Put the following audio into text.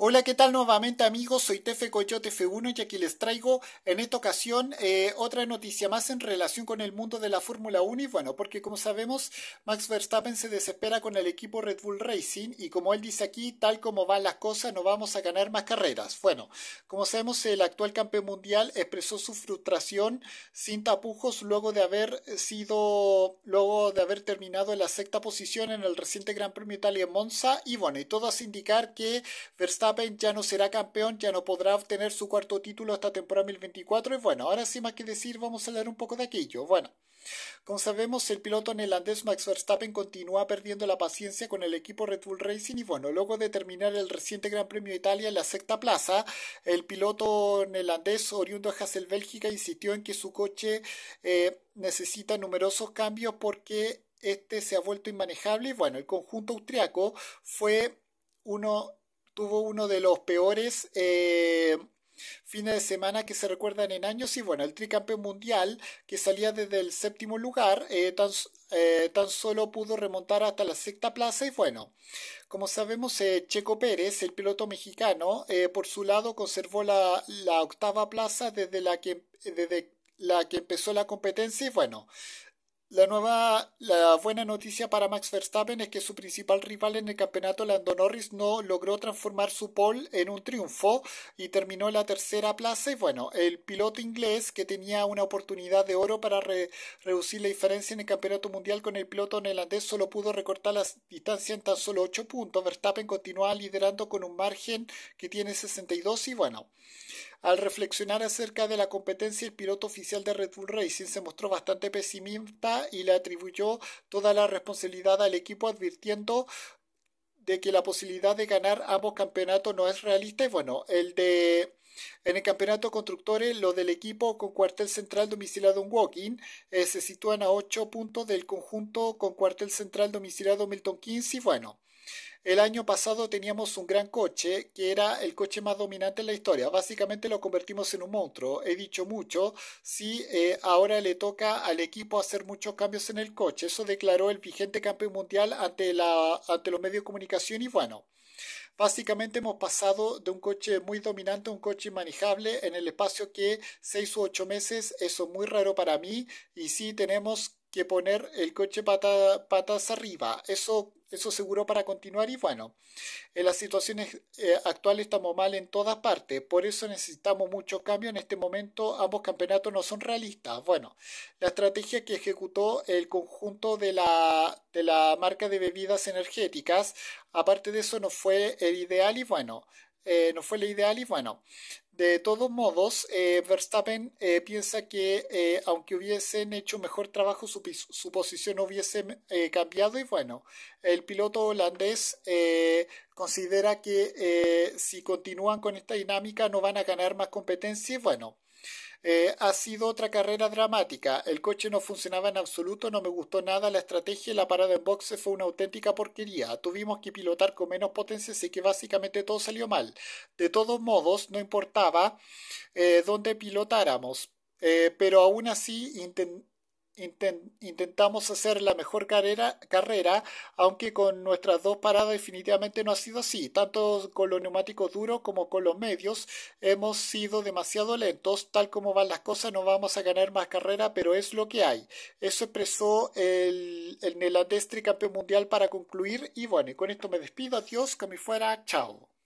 Hola, ¿qué tal nuevamente amigos? Soy Tefe Coyote F1 y aquí les traigo en esta ocasión eh, otra noticia más en relación con el mundo de la Fórmula 1 y bueno, porque como sabemos Max Verstappen se desespera con el equipo Red Bull Racing y como él dice aquí, tal como van las cosas no vamos a ganar más carreras. Bueno, como sabemos el actual campeón mundial expresó su frustración sin tapujos luego de haber sido, luego de haber terminado en la sexta posición en el reciente Gran Premio Italia en Monza y bueno, y todo hace indicar que Verstappen ya no será campeón, ya no podrá obtener su cuarto título hasta temporada 2024. Y bueno, ahora sí más que decir, vamos a hablar un poco de aquello. Bueno. Como sabemos, el piloto neerlandés Max Verstappen continúa perdiendo la paciencia con el equipo Red Bull Racing y bueno, luego de terminar el reciente Gran Premio de Italia en la sexta plaza, el piloto neerlandés oriundo de Hassel, Bélgica, insistió en que su coche eh, necesita numerosos cambios porque este se ha vuelto inmanejable y bueno, el conjunto austriaco fue uno tuvo uno de los peores eh, fines de semana que se recuerdan en años y bueno, el tricampeón mundial que salía desde el séptimo lugar eh, eh, tan, solo pudo remontar hasta la sexta plaza y bueno, como sabemos Checo Pérez, el piloto mexicano, por su lado conservó la, la, octava plaza desde la que, desde la que empezó la competencia y bueno, la nueva, la buena noticia para Max Verstappen es que su principal rival en el campeonato, Lando Norris, no logró transformar su pole en un triunfo y terminó en la tercera plaza. Y bueno, el piloto inglés que tenía una oportunidad de oro para reducir la diferencia en el campeonato mundial con el piloto neerlandés solo pudo recortar la distancia en tan solo 8 puntos. Verstappen continúa liderando con un margen que tiene 62 y bueno. Al reflexionar acerca de la competencia, el piloto oficial de Red Bull Racing se mostró bastante pesimista y le atribuyó toda la responsabilidad al equipo advirtiendo de que la posibilidad de ganar ambos campeonatos no es realista y bueno, el de en el campeonato constructores, lo del equipo con cuartel central domiciliado en Woking eh, se sitúan a ocho puntos del conjunto con cuartel central domiciliado Milton Keynes y bueno, el año pasado teníamos un gran coche, que era el coche más dominante en la historia. Básicamente lo convertimos en un monstruo. He dicho mucho, sí, eh, ahora le toca al equipo hacer muchos cambios en el coche. Eso declaró el vigente campeón mundial ante, la, los medios de comunicación y bueno. Básicamente hemos pasado de un coche muy dominante a un coche manejable en el espacio que seis u ocho meses, eso es muy raro para mí y sí tenemos que poner el coche patas arriba. Eso, eso seguro para continuar y bueno, en eh, las situaciones eh, actuales estamos mal en todas partes, por eso necesitamos mucho cambio. En este momento ambos campeonatos no son realistas. Bueno, la estrategia que ejecutó el conjunto de la, marca de bebidas energéticas, aparte de eso no fue el ideal y bueno, eh, no fue el ideal y bueno, de todos modos, eh, Verstappen eh, piensa que eh, aunque hubiesen hecho mejor trabajo, su, su posición hubiese cambiado y bueno, el piloto holandés considera que si continúan con esta dinámica no van a ganar más competencia y bueno. Eh, ha sido otra carrera dramática. El coche no funcionaba en absoluto, no me gustó nada la estrategia y la parada en boxe fue una auténtica porquería. Tuvimos que pilotar con menos potencia, así que básicamente todo salió mal. De todos modos, no importaba eh, dónde pilotáramos. Eh, pero aún así intentamos hacer la mejor carrera, carrera, aunque con nuestras dos paradas definitivamente no ha sido así. Tanto con los neumáticos duros como con los medios hemos sido demasiado lentos. Tal como van las cosas no vamos a ganar más carrera, pero es lo que hay. Eso expresó el, el neerlandés campeón mundial para concluir. Y bueno, y con esto me despido. Adiós, que me fuera. Chao.